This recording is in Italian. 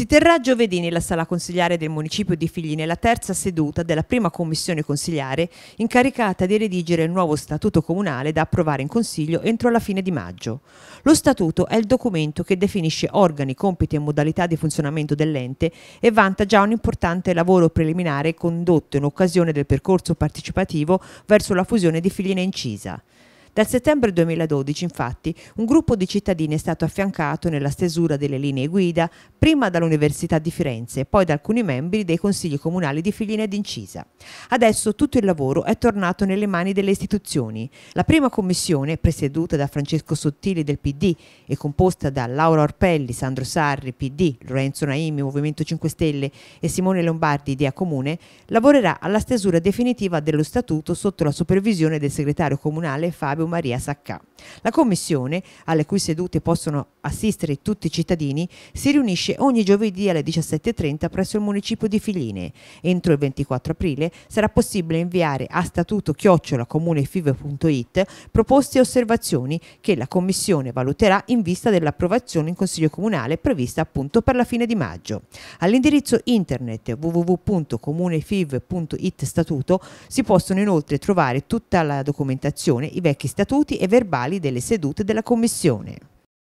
Si terrà giovedì nella sala consigliare del municipio di Figline la terza seduta della prima commissione consigliare incaricata di redigere il nuovo statuto comunale da approvare in consiglio entro la fine di maggio. Lo statuto è il documento che definisce organi, compiti e modalità di funzionamento dell'ente e vanta già un importante lavoro preliminare condotto in occasione del percorso partecipativo verso la fusione di Figline Incisa. Dal settembre 2012, infatti, un gruppo di cittadini è stato affiancato nella stesura delle linee guida, prima dall'Università di Firenze, poi da alcuni membri dei consigli comunali di Filina ed Incisa. Adesso tutto il lavoro è tornato nelle mani delle istituzioni. La prima commissione, presieduta da Francesco Sottili del PD e composta da Laura Orpelli, Sandro Sarri, PD, Lorenzo Naimi, Movimento 5 Stelle e Simone Lombardi, Idea Comune, lavorerà alla stesura definitiva dello statuto sotto la supervisione del segretario comunale Fabio Flavio Maria Sacca. La commissione, alle cui sedute possono assistere tutti i cittadini, si riunisce ogni giovedì alle 17.30 presso il municipio di Filine. Entro il 24 aprile sarà possibile inviare a statuto chiocciolacomunefive.it proposte e osservazioni che la commissione valuterà in vista dell'approvazione in Consiglio Comunale prevista appunto per la fine di maggio. All'indirizzo internet www.comunefiv.it statuto si possono inoltre trovare tutta la documentazione, i vecchi statuti e verbali delle sedute della Commissione.